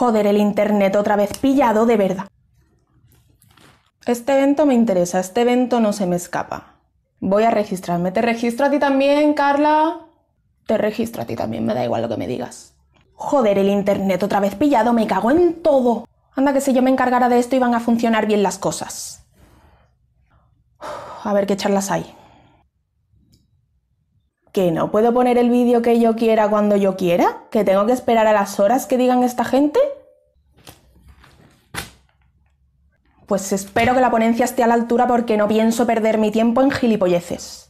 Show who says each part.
Speaker 1: Joder, el Internet otra vez pillado de verdad. Este evento me interesa, este evento no se me escapa. Voy a registrarme. ¿Te registro a ti también, Carla? Te registro a ti también, me da igual lo que me digas. Joder, el Internet otra vez pillado, me cago en todo. Anda que si yo me encargara de esto iban a funcionar bien las cosas. A ver qué charlas hay que no puedo poner el vídeo que yo quiera cuando yo quiera, que tengo que esperar a las horas que digan esta gente. Pues espero que la ponencia esté a la altura porque no pienso perder mi tiempo en gilipolleces.